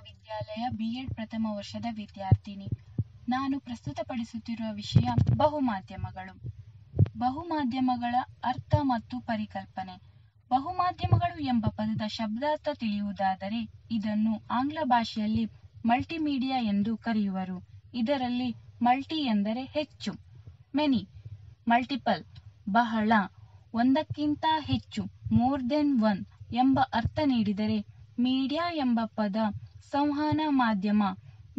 ಮಹಾವಿದ್ಯಾಲಯ ಬಿಎಡ್ ಪ್ರಥಮ ವರ್ಷದ ವಿದ್ಯಾರ್ಥಿನಿ ನಾನು ಪ್ರಸ್ತುತಪಡಿಸುತ್ತಿರುವ ವಿಷಯ ಬಹು ಮಾಧ್ಯಮಗಳು ಬಹು ಮಾಧ್ಯಮಗಳ ಅರ್ಥ ಮತ್ತು ಪರಿಕಲ್ಪನೆ ಬಹು ಮಾಧ್ಯಮಗಳು ಎಂಬ ಪದದ ಶಬ್ದಾರ್ಥ ತಿಳಿಯುವುದಾದರೆ ಇದನ್ನು ಆಂಗ್ಲ ಭಾಷೆಯಲ್ಲಿ ಮಲ್ಟಿಮೀಡಿಯಾ ಎಂದು ಕರೆಯುವರು ಇದರಲ್ಲಿ ಮಲ್ಟಿ ಎಂದರೆ ಹೆಚ್ಚು ಮೆನಿ ಮಲ್ಟಿಪಲ್ ಬಹಳ ಒಂದಕ್ಕಿಂತ ಹೆಚ್ಚು ಮೋರ್ ದೆನ್ ಒನ್ ಎಂಬ ಅರ್ಥ ನೀಡಿದರೆ ಮೀಡಿಯಾ ಎಂಬ ಪದ ಸಂವಹನ ಮಾಧ್ಯಮ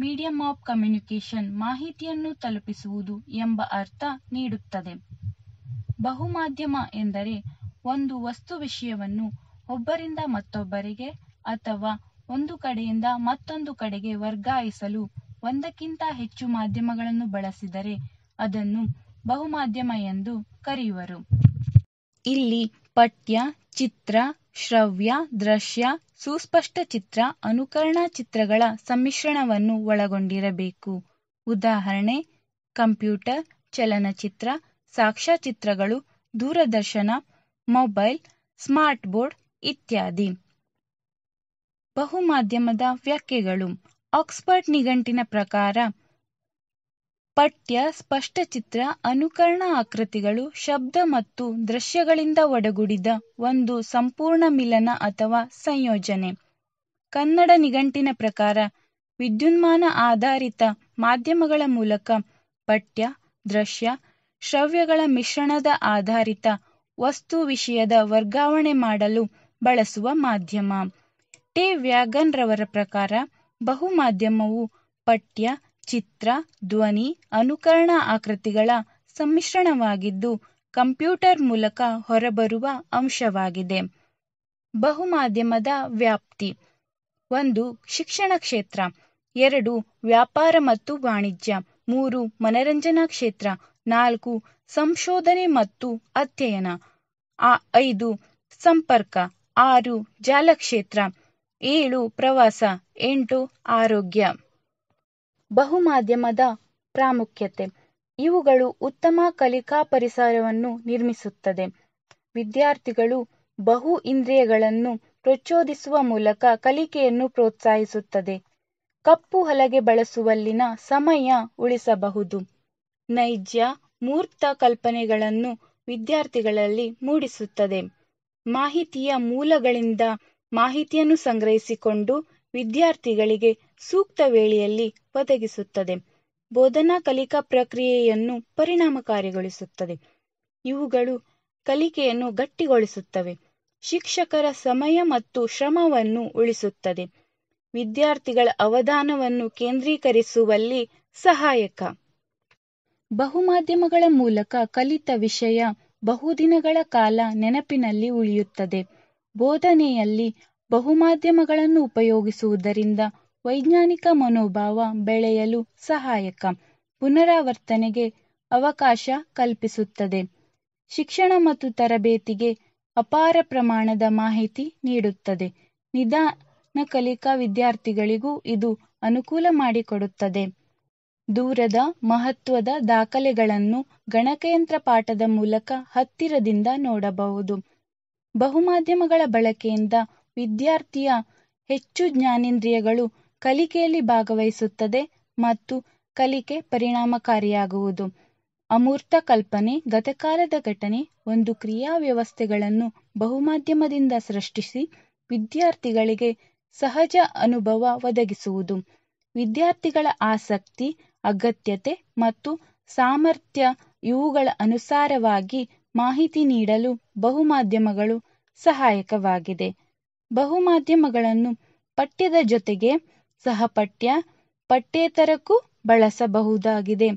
ಮೀಡಿಯಂ ಆಫ್ ಕಮ್ಯುನಿಕೇಶನ್ ಮಾಹಿತಿಯನ್ನು ತಲುಪಿಸುವುದು ಎಂಬ ಅರ್ಥ ನೀಡುತ್ತದೆ ಬಹುಮಾಧ್ಯಮ ಎಂದರೆ ಒಂದು ವಸ್ತು ವಿಷಯವನ್ನು ಒಬ್ಬರಿಂದ ಮತ್ತೊಬ್ಬರಿಗೆ ಅಥವಾ ಒಂದು ಕಡೆಯಿಂದ ಮತ್ತೊಂದು ಕಡೆಗೆ ವರ್ಗಾಯಿಸಲು ಒಂದಕ್ಕಿಂತ ಹೆಚ್ಚು ಮಾಧ್ಯಮಗಳನ್ನು ಬಳಸಿದರೆ ಅದನ್ನು ಬಹುಮಾಧ್ಯಮ ಎಂದು ಕರೆಯುವರು ಇಲ್ಲಿ ಪಠ್ಯ ಚಿತ್ರ ಶ್ರವ್ಯ, ದೃಶ್ಯ, ಸುಸ್ಪಷ್ಟ ಚಿತ್ರ, ಅನುಕರಣಾ ಚಿತ್ರಗಳ ಸಮ್ಮಿಶ್ರಣವನ್ನು ಒಳಗೊಂಡಿರಬೇಕು. ಉದಾಹರಣೆ: ಕಂಪ್ಯೂಟರ್, ಚಲನಚಿತ್ರ, ಸಾಕ್ಷ್ಯಚಿತ್ರಗಳು, ದೂರದರ್ಶನ, ಮೊಬೈಲ್, ಸ್ಮಾರ್ಟ್ ಬೋರ್ಡ್ ಇತ್ಯಾದಿ. ಬಹುಮಾಧ್ಯಮದ ವ್ಯಾಖ್ಯೆಗಳು ಆಕ್ಸ್ಫರ್ಡ್ ನಿಘಂಟಿನ ಪ್ರಕಾರ ಪಠ್ಯ ಸ್ಪಷ್ಟಚಿತ್ರ ಅನುಕರಣ ಆಕೃತಿಗಳು ಶಬ್ದ ಮತ್ತು ದೃಶ್ಯಗಳಿಂದ ಒಡಗೂಡಿದ ಒಂದು ಸಂಪೂರ್ಣ ಮಿಲನ ಅಥವಾ ಸಂಯೋಜನೆ ಕನ್ನಡ ನಿಘಂಟಿನ ಪ್ರಕಾರ ವಿದ್ಯುನ್ಮಾನ ಆಧಾರಿತ ಮಾಧ್ಯಮಗಳ ಮೂಲಕ ಪಠ್ಯ ದೃಶ್ಯ ಶ್ರವ್ಯಗಳ ಮಿಶ್ರಣದ ಆಧಾರಿತ ವಸ್ತು ವಿಷಯದ ವರ್ಗಾವಣೆ ಮಾಡಲು ಬಳಸುವ ಮಾಧ್ಯಮ ಟಿ ವ್ಯಾಗನ್ ರವರ ಪ್ರಕಾರ ಬಹು ಮಾಧ್ಯಮವು ಪಠ್ಯ ಚಿತ್ರ ಧ್ವನಿ ಅನುಕರಣ ಆಕೃತಿಗಳ ಸಮ್ಮಿಶ್ರಣವಾಗಿದ್ದು ಕಂಪ್ಯೂಟರ್ ಮೂಲಕ ಹೊರಬರುವ ಅಂಶವಾಗಿದೆ ಬಹುಮಾಧ್ಯಮದ ವ್ಯಾಪ್ತಿ ಒಂದು ಶಿಕ್ಷಣ ಕ್ಷೇತ್ರ ಎರಡು ವ್ಯಾಪಾರ ಮತ್ತು ವಾಣಿಜ್ಯ ಮೂರು ಮನರಂಜನಾ ಕ್ಷೇತ್ರ ನಾಲ್ಕು ಸಂಶೋಧನೆ ಮತ್ತು ಅಧ್ಯಯನ ಐದು ಸಂಪರ್ಕ ಆರು ಜಾಲಕ್ಷೇತ್ರ ಏಳು ಪ್ರವಾಸ ಎಂಟು ಆರೋಗ್ಯ ಮಾಧ್ಯಮದ ಪ್ರಾಮುಖ್ಯತೆ ಇವುಗಳು ಉತ್ತಮ ಕಲಿಕಾ ಪರಿಸರವನ್ನು ನಿರ್ಮಿಸುತ್ತದೆ. ವಿದ್ಯಾರ್ಥಿಗಳು ಬಹು ಇಂದ್ರಿಯಗಳನ್ನು ಪ್ರಚೋದಿಸುವ ಮೂಲಕ ಕಲಿಕೆಯನ್ನು ಪ್ರೋತ್ಸಾಹಿಸುತ್ತದೆ. ಕಪ್ಪು ಹಲಗೆ ಬಳಸುವಲ್ಲಿನ ಸಮಯ ಉಳಿಸಬಹುದು. ನೈಜ, ಮೂರ್ತ ಕಲ್ಪನೆಗಳನ್ನು ವಿದ್ಯಾರ್ಥಿಗಳಲ್ಲಿ ಮೂಡಿಸುತ್ತದೆ. ಮಾಹಿತಿಯ ಮೂಲಗಳಿಂದ ಮಾಹಿತಿಯನ್ನು ಸಂಗ್ರಹಿಸಿಕೊಂಡು ವಿದ್ಯಾರ್ಥಿಗಳಿಗೆ ಸೂಕ್ತ ವೇಳೆಯಲ್ಲಿ ಒದಗಿಸುತ್ತದೆ. ಬೋಧನಾ ಕಲಿಕಾ ಪ್ರಕ್ರಿಯೆಯನ್ನು ಪರಿಣಾಮಕಾರಿಗೊಳಿಸುತ್ತದೆ. ಇವುಗಳು ಕಲಿಕೆಯನ್ನು ಗಟ್ಟಿಗೊಳಿಸುತ್ತವೆ, ಶಿಕ್ಷಕರ ಸಮಯ ಮತ್ತು ಶ್ರಮವನ್ನು ಉಳಿಸುತ್ತದೆ, ವಿದ್ಯಾರ್ಥಿಗಳ ಅವಧಾನವನ್ನು ಕೇಂದ್ರೀಕರಿಸುವಲ್ಲಿ ಸಹಾಯಕ. ಬಹು ಮಾಧ್ಯಮಗಳ ಮೂಲಕ ಕಲಿತ ವಿಷಯ ಬಹುದಿನಗಳ ಕಾಲ ನೆನಪಿನಲ್ಲಿ ಉಳಿಯುತ್ತದೆ. ಬೋಧನೆಯಲ್ಲಿ ಬಹುಮಾಧ್ಯಮಗಳನ್ನು ಉಪಯೋಗಿಸುವುದರಿಂದ ವೈಜ್ಞಾನಿಕ ಮನೋಭಾವ ಬೆಳೆಯಲು ಸಹಾಯಕ, ಪುನರಾವರ್ತನೆಗೆ ಅವಕಾಶ ಕಲ್ಪಿಸುತ್ತದೆ. ಶಿಕ್ಷಣ ಮತ್ತು ತರಬೇತಿಗೆ ಅಪಾರ ಪ್ರಮಾಣದ ಮಾಹಿತಿ ನೀಡುತ್ತದೆ. ನಿಧಾನ ಕಲಿಕಾ ವಿದ್ಯಾರ್ಥಿಗಳಿಗೂ ಇದು ಅನುಕೂಲ ಮಾಡಿಕೊಡುತ್ತದೆ. ದೂರದ ಮಹತ್ವದ ದಾಖಲೆಗಳನ್ನು ಗಣಕಯಂತ್ರ ಪಾಠದ ಮೂಲಕ ಹತ್ತಿರದಿಂದ ನೋಡಬಹುದು. ಬಹುಮಾಧ್ಯಮಗಳ ಬಳಕೆಯಿಂದ ವಿದ್ಯಾರ್ಥಿಯ ಹೆಚ್ಚು ಜ್ಞಾನೇಂದ್ರಿಯಗಳು ಕಲಿಕೆಯಲ್ಲಿ ಭಾಗವಹಿಸುತ್ತದೆ ಮತ್ತು ಕಲಿಕೆ ಪರಿಣಾಮಕಾರಿಯಾಗುವುದು. ಅಮೂರ್ತ ಕಲ್ಪನೆ ಗತಕಾಲದ ಘಟನೆ ಒಂದು ಕ್ರಿಯಾ ವ್ಯವಸ್ಥೆಗಳನ್ನು ಬಹುಮಾಧ್ಯಮದಿಂದ ಸೃಷ್ಟಿಸಿ ವಿದ್ಯಾರ್ಥಿಗಳಿಗೆ ಸಹಜ ಅನುಭವ ಒದಗಿಸುವುದು. ವಿದ್ಯಾರ್ಥಿಗಳ ಆಸಕ್ತಿ, ಅಗತ್ಯತೆ ಮತ್ತು ಸಾಮರ್ಥ್ಯ ಇವುಗಳ ಅನುಸಾರವಾಗಿ ಮಾಹಿತಿ ನೀಡಲು ಬಹುಮಾಧ್ಯಮಗಳು ಸಹಾಯಕವಾಗಿದೆ ಮಾಧ್ಯಮಗಳನ್ನು ಪಠ್ಯದ ಜೊತೆಗೆ ಸಹಪಠ್ಯ ಪಠ್ಯೇತರಕ್ಕೂ ಬಳಸಬಹುದಾಗಿದೆ